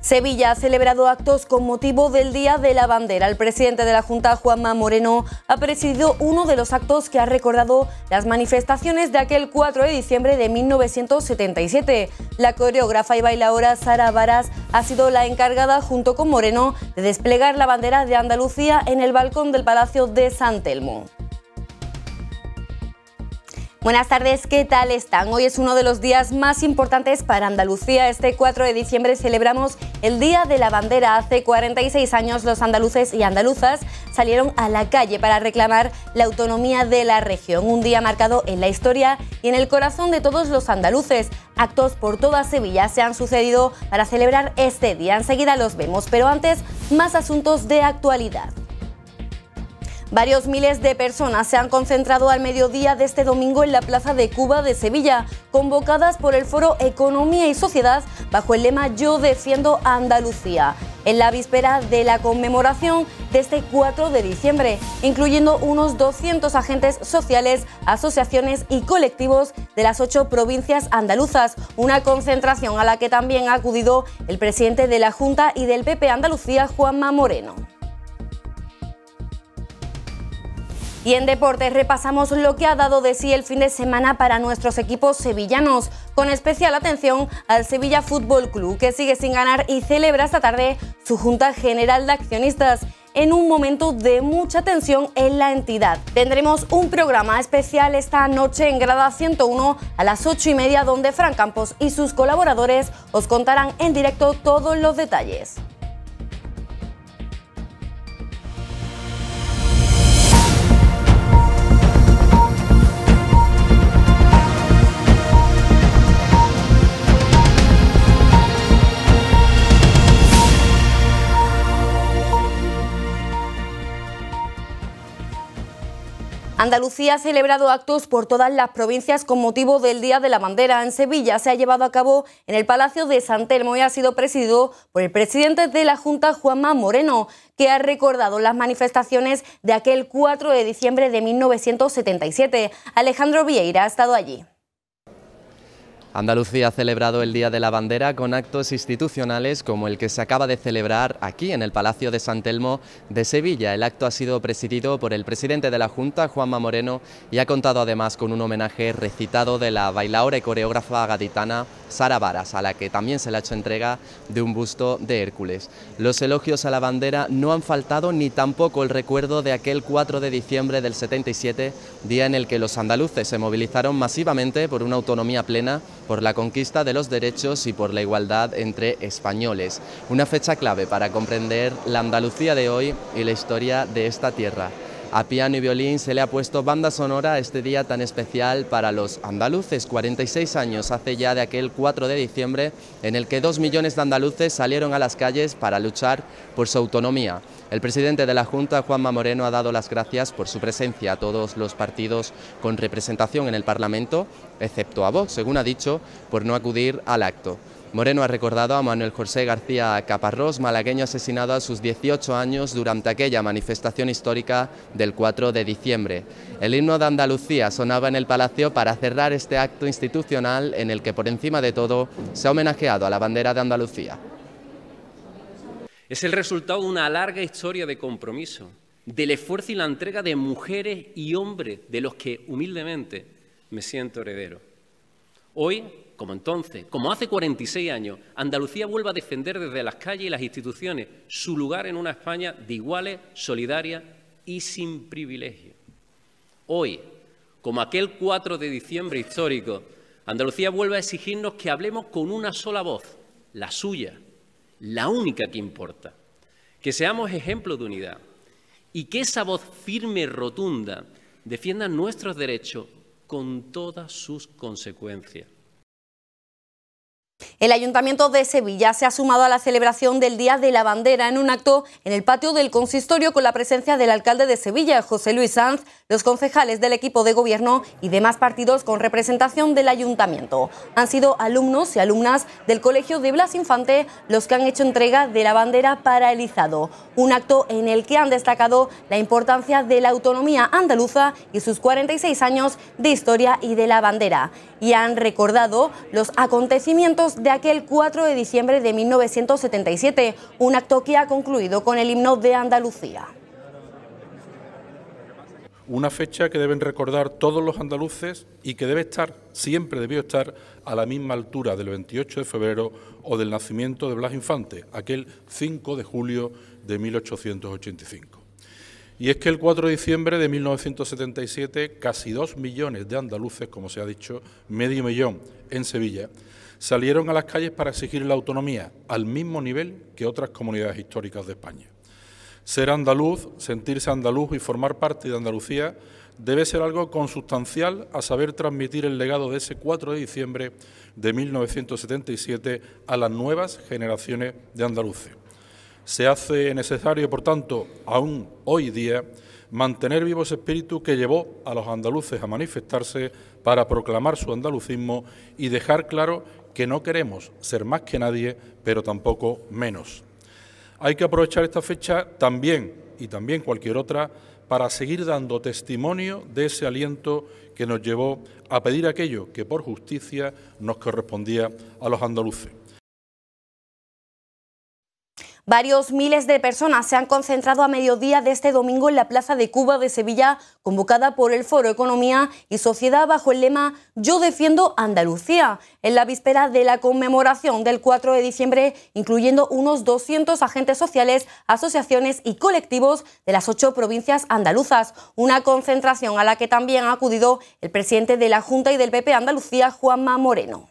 Sevilla ha celebrado actos con motivo del Día de la Bandera. El presidente de la Junta, Juanma Moreno, ha presidido uno de los actos que ha recordado las manifestaciones de aquel 4 de diciembre de 1977. La coreógrafa y bailadora Sara Varas ha sido la encargada, junto con Moreno, de desplegar la bandera de Andalucía en el balcón del Palacio de San Telmo. Buenas tardes, ¿qué tal están? Hoy es uno de los días más importantes para Andalucía. Este 4 de diciembre celebramos el Día de la Bandera. Hace 46 años los andaluces y andaluzas salieron a la calle para reclamar la autonomía de la región. Un día marcado en la historia y en el corazón de todos los andaluces. Actos por toda Sevilla se han sucedido para celebrar este día. Enseguida los vemos, pero antes más asuntos de actualidad. Varios miles de personas se han concentrado al mediodía de este domingo en la Plaza de Cuba de Sevilla, convocadas por el Foro Economía y Sociedad bajo el lema Yo defiendo Andalucía, en la víspera de la conmemoración de este 4 de diciembre, incluyendo unos 200 agentes sociales, asociaciones y colectivos de las ocho provincias andaluzas, una concentración a la que también ha acudido el presidente de la Junta y del PP Andalucía, Juanma Moreno. Y en deportes repasamos lo que ha dado de sí el fin de semana para nuestros equipos sevillanos, con especial atención al Sevilla Fútbol Club, que sigue sin ganar y celebra esta tarde su Junta General de Accionistas en un momento de mucha tensión en la entidad. Tendremos un programa especial esta noche en Grada 101 a las 8 y media donde Fran Campos y sus colaboradores os contarán en directo todos los detalles. Andalucía ha celebrado actos por todas las provincias con motivo del Día de la Bandera. En Sevilla se ha llevado a cabo en el Palacio de San Telmo y ha sido presidido por el presidente de la Junta, Juanma Moreno, que ha recordado las manifestaciones de aquel 4 de diciembre de 1977. Alejandro Vieira ha estado allí. Andalucía ha celebrado el Día de la Bandera con actos institucionales como el que se acaba de celebrar aquí en el Palacio de San Telmo de Sevilla. El acto ha sido presidido por el presidente de la Junta, Juanma Moreno, y ha contado además con un homenaje recitado de la bailaora y coreógrafa gaditana Sara Varas, a la que también se le ha hecho entrega de un busto de Hércules. Los elogios a la bandera no han faltado ni tampoco el recuerdo de aquel 4 de diciembre del 77, día en el que los andaluces se movilizaron masivamente por una autonomía plena por la conquista de los derechos y por la igualdad entre españoles, una fecha clave para comprender la Andalucía de hoy y la historia de esta tierra. A piano y violín se le ha puesto banda sonora este día tan especial para los andaluces. 46 años hace ya de aquel 4 de diciembre en el que dos millones de andaluces salieron a las calles para luchar por su autonomía. El presidente de la Junta, Juanma Moreno, ha dado las gracias por su presencia a todos los partidos con representación en el Parlamento, excepto a Vox, según ha dicho, por no acudir al acto. Moreno ha recordado a Manuel José García Caparrós, malagueño asesinado a sus 18 años durante aquella manifestación histórica del 4 de diciembre. El himno de Andalucía sonaba en el Palacio para cerrar este acto institucional en el que por encima de todo se ha homenajeado a la bandera de Andalucía. Es el resultado de una larga historia de compromiso, del esfuerzo y la entrega de mujeres y hombres de los que humildemente me siento heredero. Hoy como entonces, como hace 46 años, Andalucía vuelva a defender desde las calles y las instituciones su lugar en una España de iguales, solidaria y sin privilegios. Hoy, como aquel 4 de diciembre histórico, Andalucía vuelve a exigirnos que hablemos con una sola voz, la suya, la única que importa, que seamos ejemplo de unidad y que esa voz firme y rotunda defienda nuestros derechos con todas sus consecuencias. El Ayuntamiento de Sevilla se ha sumado a la celebración del Día de la Bandera en un acto en el patio del consistorio con la presencia del alcalde de Sevilla, José Luis Sanz, los concejales del equipo de gobierno y demás partidos con representación del Ayuntamiento. Han sido alumnos y alumnas del Colegio de Blas Infante los que han hecho entrega de la bandera para el izado, un acto en el que han destacado la importancia de la autonomía andaluza y sus 46 años de historia y de la bandera, y han recordado los acontecimientos de aquel 4 de diciembre de 1977, un acto que ha concluido con el himno de Andalucía. Una fecha que deben recordar todos los andaluces y que debe estar, siempre debió estar, a la misma altura del 28 de febrero o del nacimiento de Blas Infante, aquel 5 de julio de 1885. Y es que el 4 de diciembre de 1977, casi dos millones de andaluces, como se ha dicho, medio millón en Sevilla, salieron a las calles para exigir la autonomía al mismo nivel que otras comunidades históricas de España. Ser andaluz, sentirse andaluz y formar parte de Andalucía debe ser algo consustancial a saber transmitir el legado de ese 4 de diciembre de 1977 a las nuevas generaciones de andaluces. Se hace necesario, por tanto, aún hoy día, mantener vivo ese espíritu que llevó a los andaluces a manifestarse para proclamar su andalucismo y dejar claro que no queremos ser más que nadie, pero tampoco menos. Hay que aprovechar esta fecha también, y también cualquier otra, para seguir dando testimonio de ese aliento que nos llevó a pedir aquello que por justicia nos correspondía a los andaluces. Varios miles de personas se han concentrado a mediodía de este domingo en la Plaza de Cuba de Sevilla, convocada por el Foro Economía y Sociedad bajo el lema Yo defiendo Andalucía, en la víspera de la conmemoración del 4 de diciembre, incluyendo unos 200 agentes sociales, asociaciones y colectivos de las ocho provincias andaluzas. Una concentración a la que también ha acudido el presidente de la Junta y del PP Andalucía, Juanma Moreno.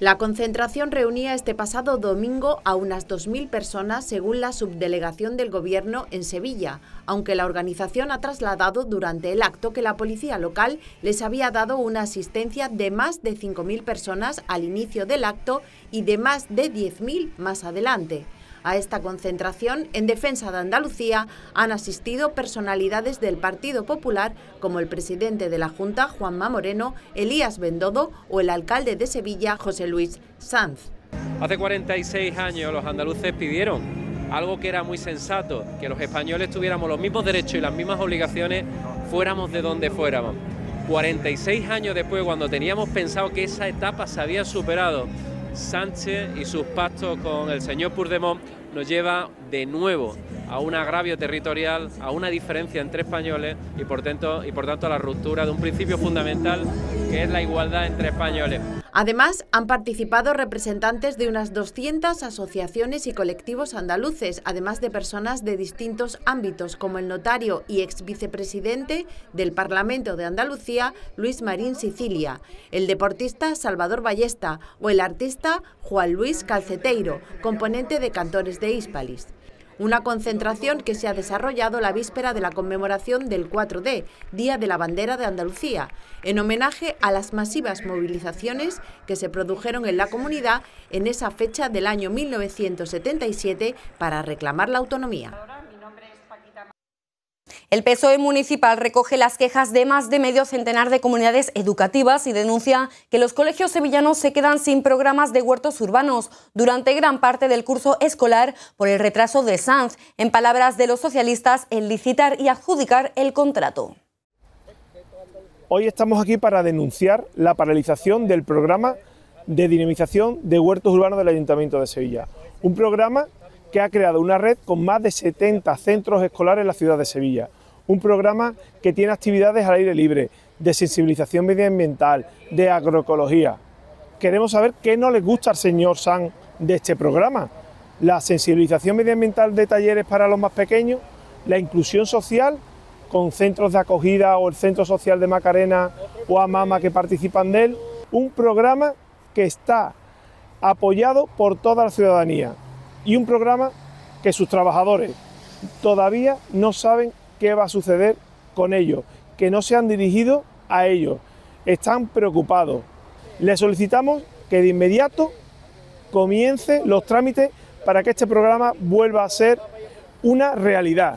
La concentración reunía este pasado domingo a unas 2.000 personas según la subdelegación del Gobierno en Sevilla, aunque la organización ha trasladado durante el acto que la policía local les había dado una asistencia de más de 5.000 personas al inicio del acto y de más de 10.000 más adelante. A esta concentración en defensa de Andalucía han asistido personalidades del Partido Popular como el presidente de la Junta, Juanma Moreno, Elías Bendodo o el alcalde de Sevilla, José Luis Sanz. Hace 46 años los andaluces pidieron algo que era muy sensato, que los españoles tuviéramos los mismos derechos y las mismas obligaciones fuéramos de donde fuéramos. 46 años después, cuando teníamos pensado que esa etapa se había superado, Sánchez y sus pactos con el señor Purdemont nos lleva de nuevo a un agravio territorial, a una diferencia entre españoles y por, tanto, y por tanto a la ruptura de un principio fundamental que es la igualdad entre españoles. Además, han participado representantes de unas 200 asociaciones y colectivos andaluces, además de personas de distintos ámbitos, como el notario y ex vicepresidente del Parlamento de Andalucía, Luis Marín Sicilia, el deportista Salvador Ballesta o el artista Juan Luis Calceteiro, componente de Cantores de de Hispalis. Una concentración que se ha desarrollado la víspera de la conmemoración del 4D, Día de la Bandera de Andalucía, en homenaje a las masivas movilizaciones que se produjeron en la comunidad en esa fecha del año 1977 para reclamar la autonomía. El PSOE municipal recoge las quejas de más de medio centenar de comunidades educativas y denuncia que los colegios sevillanos se quedan sin programas de huertos urbanos durante gran parte del curso escolar por el retraso de Sanz, en palabras de los socialistas, en licitar y adjudicar el contrato. Hoy estamos aquí para denunciar la paralización del programa de dinamización de huertos urbanos del Ayuntamiento de Sevilla. Un programa que ha creado una red con más de 70 centros escolares en la ciudad de Sevilla un programa que tiene actividades al aire libre, de sensibilización medioambiental, de agroecología. Queremos saber qué no le gusta al señor San de este programa. La sensibilización medioambiental de talleres para los más pequeños, la inclusión social con centros de acogida o el Centro Social de Macarena o Amama que participan de él. Un programa que está apoyado por toda la ciudadanía y un programa que sus trabajadores todavía no saben qué va a suceder con ellos, que no se han dirigido a ellos, están preocupados. Le solicitamos que de inmediato comience los trámites para que este programa vuelva a ser una realidad.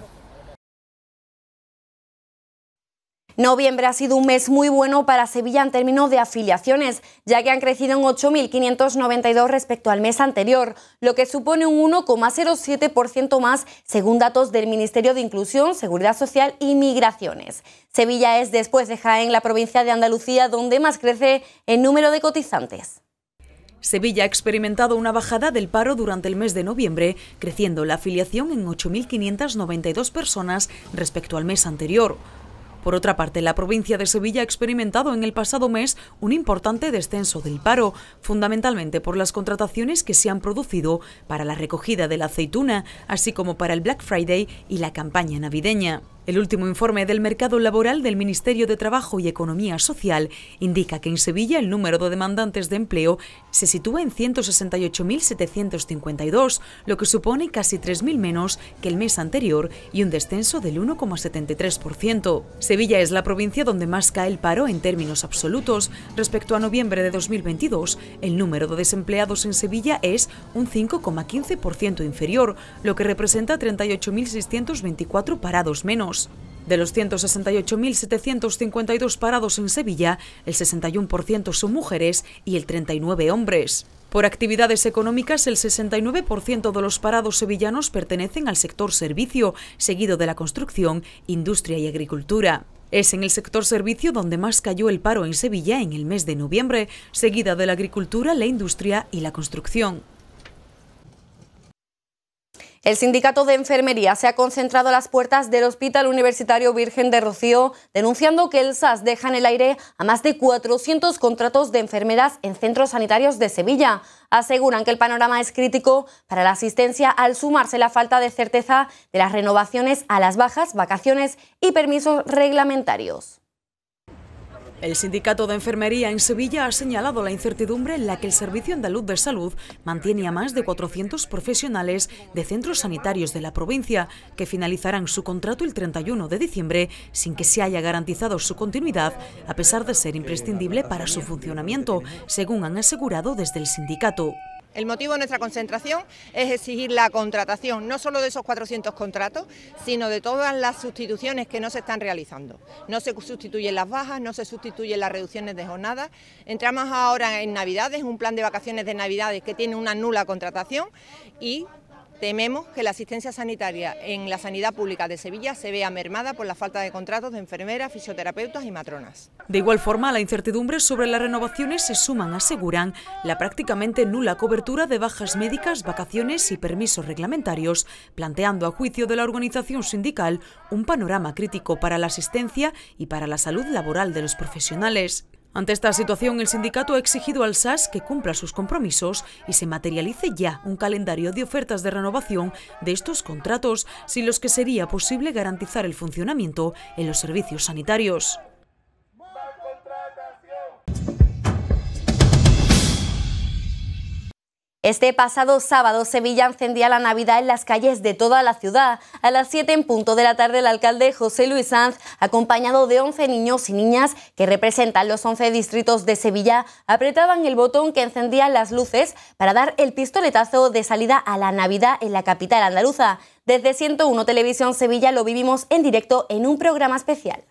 Noviembre ha sido un mes muy bueno para Sevilla en términos de afiliaciones, ya que han crecido en 8.592 respecto al mes anterior, lo que supone un 1,07% más según datos del Ministerio de Inclusión, Seguridad Social y Migraciones. Sevilla es después de Jaén la provincia de Andalucía donde más crece el número de cotizantes. Sevilla ha experimentado una bajada del paro durante el mes de noviembre, creciendo la afiliación en 8.592 personas respecto al mes anterior. Por otra parte, la provincia de Sevilla ha experimentado en el pasado mes un importante descenso del paro, fundamentalmente por las contrataciones que se han producido para la recogida de la aceituna, así como para el Black Friday y la campaña navideña. El último informe del mercado laboral del Ministerio de Trabajo y Economía Social indica que en Sevilla el número de demandantes de empleo se sitúa en 168.752, lo que supone casi 3.000 menos que el mes anterior y un descenso del 1,73%. Sevilla es la provincia donde más cae el paro en términos absolutos. Respecto a noviembre de 2022, el número de desempleados en Sevilla es un 5,15% inferior, lo que representa 38.624 parados menos. De los 168.752 parados en Sevilla, el 61% son mujeres y el 39% hombres. Por actividades económicas, el 69% de los parados sevillanos pertenecen al sector servicio, seguido de la construcción, industria y agricultura. Es en el sector servicio donde más cayó el paro en Sevilla en el mes de noviembre, seguida de la agricultura, la industria y la construcción. El sindicato de enfermería se ha concentrado a las puertas del Hospital Universitario Virgen de Rocío, denunciando que el SAS deja en el aire a más de 400 contratos de enfermeras en centros sanitarios de Sevilla. Aseguran que el panorama es crítico para la asistencia al sumarse la falta de certeza de las renovaciones a las bajas, vacaciones y permisos reglamentarios. El Sindicato de Enfermería en Sevilla ha señalado la incertidumbre en la que el Servicio Andaluz de Salud mantiene a más de 400 profesionales de centros sanitarios de la provincia que finalizarán su contrato el 31 de diciembre sin que se haya garantizado su continuidad, a pesar de ser imprescindible para su funcionamiento, según han asegurado desde el sindicato. El motivo de nuestra concentración es exigir la contratación, no solo de esos 400 contratos, sino de todas las sustituciones que no se están realizando. No se sustituyen las bajas, no se sustituyen las reducciones de jornada. Entramos ahora en Navidades, un plan de vacaciones de Navidades que tiene una nula contratación y Tememos que la asistencia sanitaria en la sanidad pública de Sevilla se vea mermada por la falta de contratos de enfermeras, fisioterapeutas y matronas. De igual forma, la incertidumbre sobre las renovaciones se suman, aseguran, la prácticamente nula cobertura de bajas médicas, vacaciones y permisos reglamentarios, planteando a juicio de la organización sindical un panorama crítico para la asistencia y para la salud laboral de los profesionales. Ante esta situación, el sindicato ha exigido al SAS que cumpla sus compromisos y se materialice ya un calendario de ofertas de renovación de estos contratos sin los que sería posible garantizar el funcionamiento en los servicios sanitarios. Este pasado sábado, Sevilla encendía la Navidad en las calles de toda la ciudad. A las 7 en punto de la tarde, el alcalde José Luis Sanz, acompañado de 11 niños y niñas que representan los 11 distritos de Sevilla, apretaban el botón que encendía las luces para dar el pistoletazo de salida a la Navidad en la capital andaluza. Desde 101 Televisión Sevilla lo vivimos en directo en un programa especial.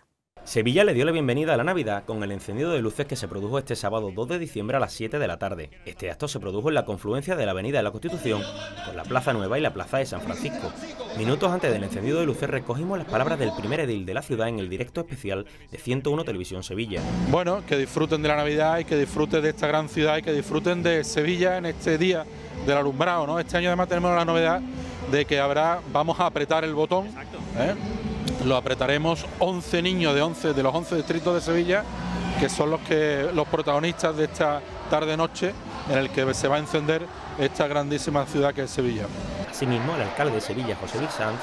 Sevilla le dio la bienvenida a la Navidad con el encendido de luces que se produjo este sábado 2 de diciembre a las 7 de la tarde. Este acto se produjo en la confluencia de la Avenida de la Constitución con la Plaza Nueva y la Plaza de San Francisco. Minutos antes del encendido de luces recogimos las palabras del primer edil de la ciudad en el directo especial de 101 Televisión Sevilla. Bueno, que disfruten de la Navidad y que disfruten de esta gran ciudad y que disfruten de Sevilla en este día del alumbrado, ¿no? Este año además tenemos la novedad de que habrá, vamos a apretar el botón. ¿eh? lo apretaremos 11 niños de 11 de los 11 distritos de Sevilla, que son los que los protagonistas de esta tarde noche en el que se va a encender esta grandísima ciudad que es Sevilla. Asimismo, el alcalde de Sevilla, José Luis Sanz,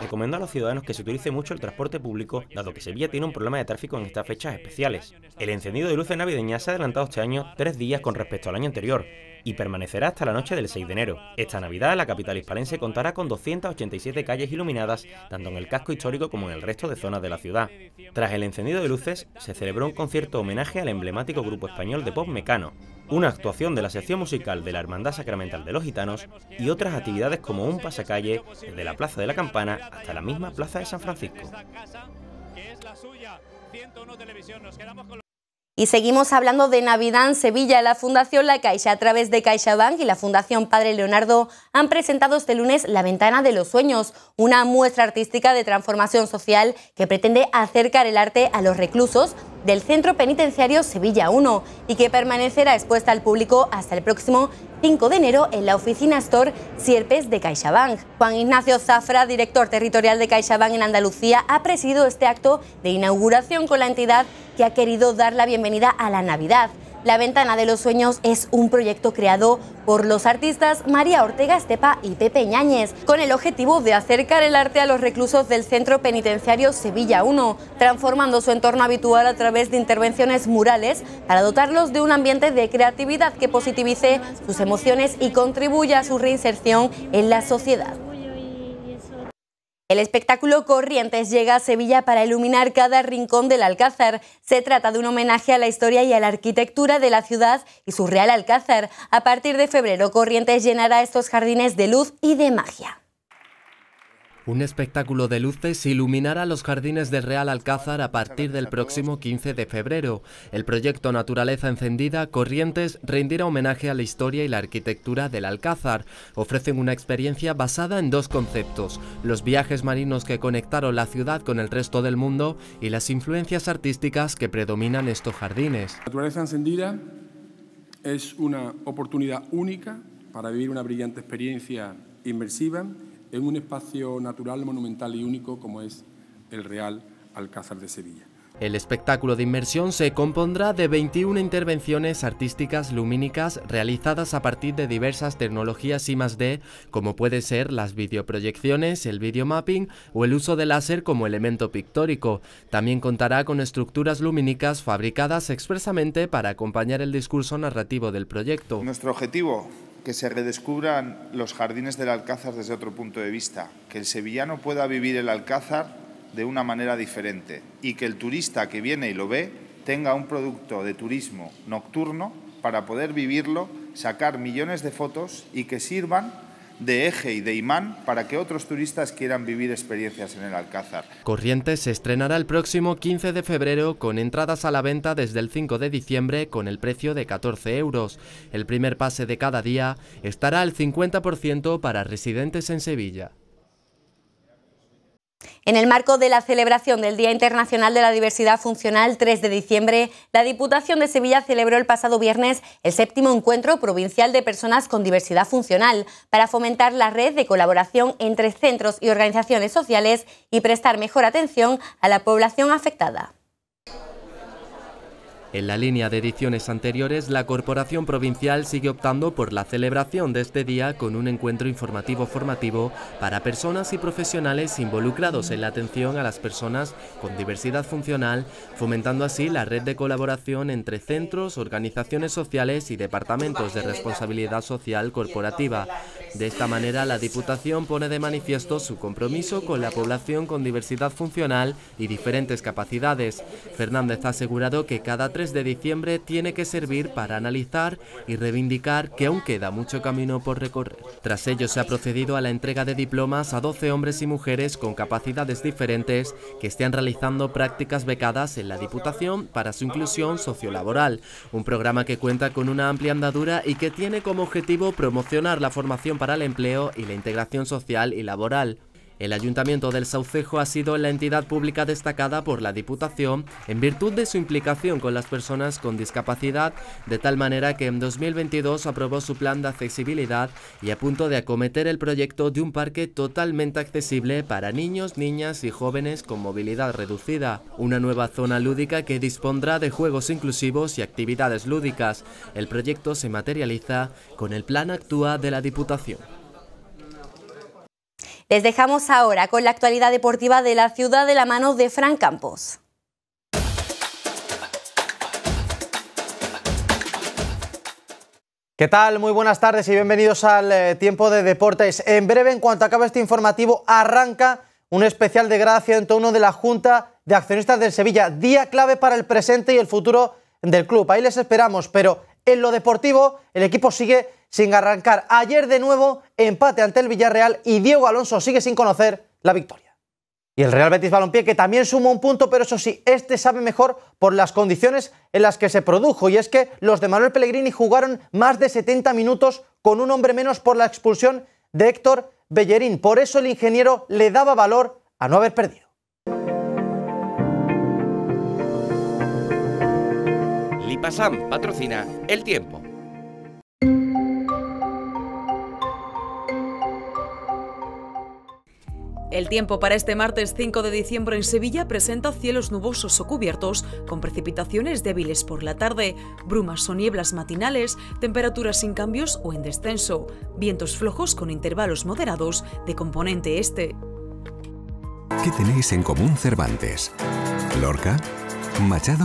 Recomiendo a los ciudadanos que se utilice mucho el transporte público, dado que Sevilla tiene un problema de tráfico en estas fechas especiales. El encendido de luces navideñas se ha adelantado este año tres días con respecto al año anterior y permanecerá hasta la noche del 6 de enero. Esta Navidad la capital hispalense contará con 287 calles iluminadas, tanto en el casco histórico como en el resto de zonas de la ciudad. Tras el encendido de luces, se celebró un concierto homenaje al emblemático grupo español de pop Mecano, una actuación de la sección musical de la Hermandad Sacramental de los Gitanos y otras actividades como un pasacalle desde la Plaza de la Campana hasta la misma Plaza de San Francisco. Y seguimos hablando de Navidad en Sevilla. La Fundación La Caixa, a través de CaixaBank y la Fundación Padre Leonardo, han presentado este lunes La Ventana de los Sueños, una muestra artística de transformación social que pretende acercar el arte a los reclusos del Centro Penitenciario Sevilla 1 y que permanecerá expuesta al público hasta el próximo 5 de enero en la oficina Store Sierpes de CaixaBank. Juan Ignacio Zafra, director territorial de CaixaBank en Andalucía, ha presidido este acto de inauguración con la entidad que ha querido dar la bienvenida a la Navidad la Ventana de los Sueños es un proyecto creado por los artistas María Ortega Estepa y Pepe Ñáñez, con el objetivo de acercar el arte a los reclusos del Centro Penitenciario Sevilla 1, transformando su entorno habitual a través de intervenciones murales para dotarlos de un ambiente de creatividad que positivice sus emociones y contribuya a su reinserción en la sociedad. El espectáculo Corrientes llega a Sevilla para iluminar cada rincón del Alcázar. Se trata de un homenaje a la historia y a la arquitectura de la ciudad y su real Alcázar. A partir de febrero, Corrientes llenará estos jardines de luz y de magia. Un espectáculo de luces iluminará los jardines del Real Alcázar a partir del próximo 15 de febrero. El proyecto Naturaleza Encendida Corrientes rendirá homenaje a la historia y la arquitectura del Alcázar. Ofrecen una experiencia basada en dos conceptos, los viajes marinos que conectaron la ciudad con el resto del mundo y las influencias artísticas que predominan estos jardines. Naturaleza Encendida es una oportunidad única para vivir una brillante experiencia inmersiva en un espacio natural, monumental y único como es el Real Alcázar de Sevilla. El espectáculo de inmersión se compondrá de 21 intervenciones artísticas lumínicas realizadas a partir de diversas tecnologías más de, como puede ser las videoproyecciones, el videomapping o el uso de láser como elemento pictórico. También contará con estructuras lumínicas fabricadas expresamente para acompañar el discurso narrativo del proyecto. Nuestro objetivo que se redescubran los jardines del Alcázar desde otro punto de vista, que el sevillano pueda vivir el Alcázar de una manera diferente y que el turista que viene y lo ve tenga un producto de turismo nocturno para poder vivirlo, sacar millones de fotos y que sirvan de eje y de imán para que otros turistas quieran vivir experiencias en el Alcázar. Corrientes se estrenará el próximo 15 de febrero con entradas a la venta desde el 5 de diciembre con el precio de 14 euros. El primer pase de cada día estará al 50% para residentes en Sevilla. En el marco de la celebración del Día Internacional de la Diversidad Funcional 3 de diciembre, la Diputación de Sevilla celebró el pasado viernes el séptimo encuentro provincial de personas con diversidad funcional para fomentar la red de colaboración entre centros y organizaciones sociales y prestar mejor atención a la población afectada. En la línea de ediciones anteriores, la Corporación Provincial sigue optando por la celebración de este día con un encuentro informativo formativo para personas y profesionales involucrados en la atención a las personas con diversidad funcional, fomentando así la red de colaboración entre centros, organizaciones sociales y departamentos de responsabilidad social corporativa. De esta manera, la Diputación pone de manifiesto su compromiso con la población con diversidad funcional y diferentes capacidades. Fernández ha asegurado que cada tres de diciembre tiene que servir para analizar y reivindicar que aún queda mucho camino por recorrer. Tras ello se ha procedido a la entrega de diplomas a 12 hombres y mujeres con capacidades diferentes que estén realizando prácticas becadas en la Diputación para su inclusión sociolaboral, un programa que cuenta con una amplia andadura y que tiene como objetivo promocionar la formación para el empleo y la integración social y laboral. El Ayuntamiento del Saucejo ha sido la entidad pública destacada por la Diputación en virtud de su implicación con las personas con discapacidad, de tal manera que en 2022 aprobó su plan de accesibilidad y a punto de acometer el proyecto de un parque totalmente accesible para niños, niñas y jóvenes con movilidad reducida. Una nueva zona lúdica que dispondrá de juegos inclusivos y actividades lúdicas. El proyecto se materializa con el plan Actúa de la Diputación. Les dejamos ahora con la actualidad deportiva de la ciudad de la mano de Fran Campos. ¿Qué tal? Muy buenas tardes y bienvenidos al eh, Tiempo de Deportes. En breve, en cuanto acabe este informativo, arranca un especial de gracia en torno de la Junta de Accionistas del Sevilla. Día clave para el presente y el futuro del club. Ahí les esperamos, pero en lo deportivo el equipo sigue sin arrancar. Ayer de nuevo empate ante el Villarreal y Diego Alonso sigue sin conocer la victoria. Y el Real Betis Balompié que también sumó un punto, pero eso sí, este sabe mejor por las condiciones en las que se produjo y es que los de Manuel Pellegrini jugaron más de 70 minutos con un hombre menos por la expulsión de Héctor Bellerín. Por eso el ingeniero le daba valor a no haber perdido. Lipasam patrocina El Tiempo. El tiempo para este martes 5 de diciembre en Sevilla presenta cielos nubosos o cubiertos, con precipitaciones débiles por la tarde, brumas o nieblas matinales, temperaturas sin cambios o en descenso, vientos flojos con intervalos moderados de componente este. ¿Qué tenéis en común Cervantes? Lorca, Machado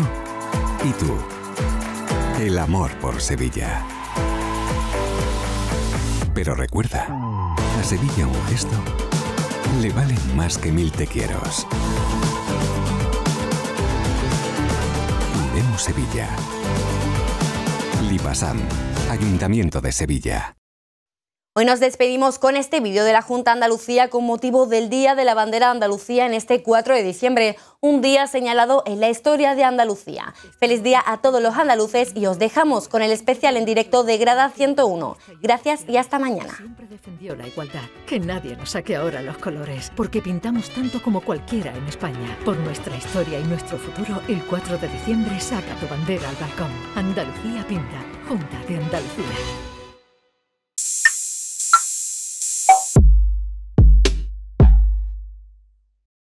y tú. El amor por Sevilla. Pero recuerda, a Sevilla un gesto le valen más que mil te quieros Vemos Sevilla. Lipasam, Ayuntamiento de Sevilla. Hoy nos despedimos con este vídeo de la Junta Andalucía con motivo del Día de la Bandera Andalucía en este 4 de diciembre, un día señalado en la historia de Andalucía. Feliz día a todos los andaluces y os dejamos con el especial en directo de Grada 101. Gracias y hasta mañana. Siempre defendió la igualdad, que nadie nos saque ahora los colores, porque pintamos tanto como cualquiera en España. Por nuestra historia y nuestro futuro, el 4 de diciembre saca tu bandera al balcón. Andalucía pinta, Junta de Andalucía.